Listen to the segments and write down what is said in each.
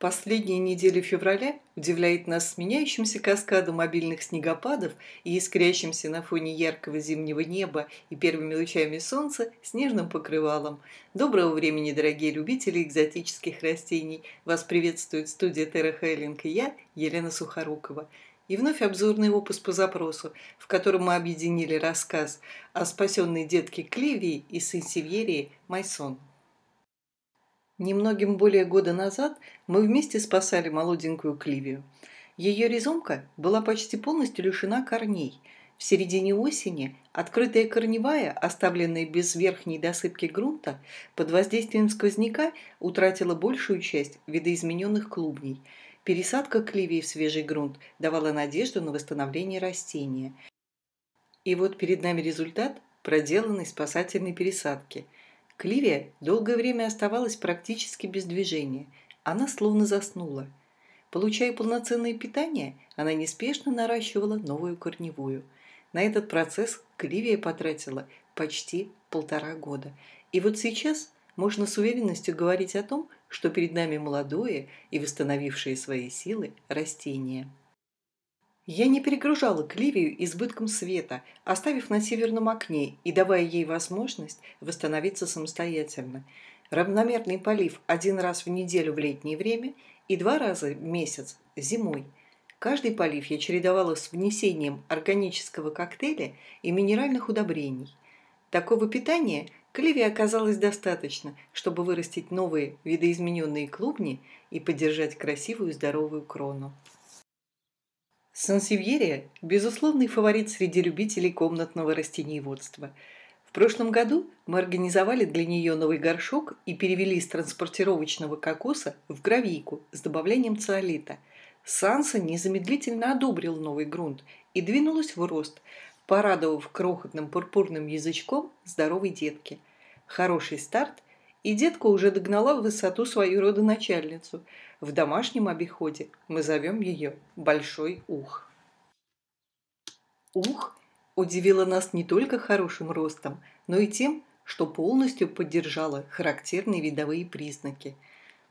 Последние недели февраля удивляет нас сменяющимся каскадом мобильных снегопадов и искрящимся на фоне яркого зимнего неба и первыми лучами солнца снежным покрывалом. Доброго времени, дорогие любители экзотических растений! Вас приветствует студия Терра Хайлинг и я, Елена Сухорукова. И вновь обзорный опус по запросу, в котором мы объединили рассказ о спасенной детке Кливии и сенсивьерии Майсон. Немногим более года назад мы вместе спасали молоденькую Кливию. Ее резомка была почти полностью лишена корней. В середине осени открытая корневая, оставленная без верхней досыпки грунта, под воздействием сквозняка утратила большую часть видоизмененных клубней. Пересадка кливии в свежий грунт давала надежду на восстановление растения. И вот перед нами результат проделанной спасательной пересадки – Кливия долгое время оставалась практически без движения. Она словно заснула. Получая полноценное питание, она неспешно наращивала новую корневую. На этот процесс Кливия потратила почти полтора года. И вот сейчас можно с уверенностью говорить о том, что перед нами молодое и восстановившее свои силы растение. Я не перегружала Кливию избытком света, оставив на северном окне и давая ей возможность восстановиться самостоятельно. Равномерный полив один раз в неделю в летнее время и два раза в месяц зимой. Каждый полив я чередовала с внесением органического коктейля и минеральных удобрений. Такого питания Кливии оказалось достаточно, чтобы вырастить новые видоизмененные клубни и поддержать красивую здоровую крону. Сансевьерия – безусловный фаворит среди любителей комнатного растениеводства. В прошлом году мы организовали для нее новый горшок и перевели из транспортировочного кокоса в гравийку с добавлением циолита. Санса незамедлительно одобрил новый грунт и двинулась в рост, порадовав крохотным пурпурным язычком здоровой детки. Хороший старт и детка уже догнала в высоту свою родоначальницу. В домашнем обиходе мы зовем ее Большой Ух. Ух удивила нас не только хорошим ростом, но и тем, что полностью поддержала характерные видовые признаки.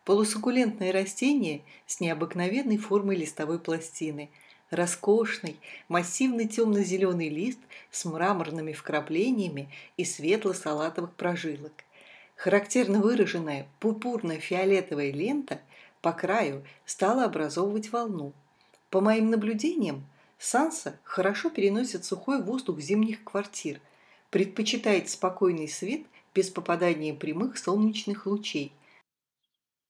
Полусуккулентное растение с необыкновенной формой листовой пластины – роскошный, массивный темно-зеленый лист с мраморными вкраплениями и светло-салатовых прожилок. Характерно выраженная пупурно-фиолетовая лента по краю стала образовывать волну. По моим наблюдениям, Санса хорошо переносит сухой воздух зимних квартир, предпочитает спокойный свет без попадания прямых солнечных лучей.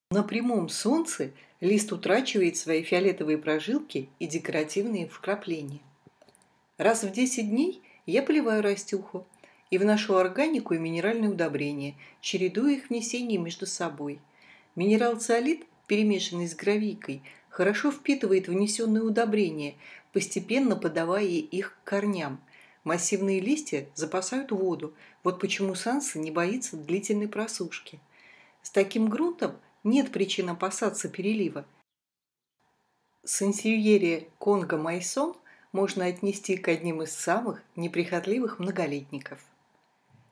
На прямом солнце лист утрачивает свои фиолетовые прожилки и декоративные вкрапления. Раз в 10 дней я поливаю растюху, и вношу нашу органику и минеральные удобрения, чередуя их внесение между собой. Минерал циолит, перемешанный с гравийкой, хорошо впитывает внесенные удобрения, постепенно подавая их к корням. Массивные листья запасают воду, вот почему Санса не боится длительной просушки. С таким грунтом нет причин опасаться перелива. Сансильерия Конго Майсон можно отнести к одним из самых неприхотливых многолетников.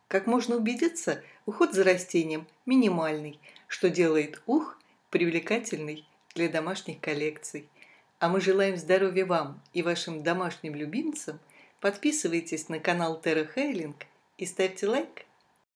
Как можно убедиться, уход за растением минимальный, что делает ух привлекательный для домашних коллекций. А мы желаем здоровья вам и вашим домашним любимцам. Подписывайтесь на канал Terra Хейлинг и ставьте лайк.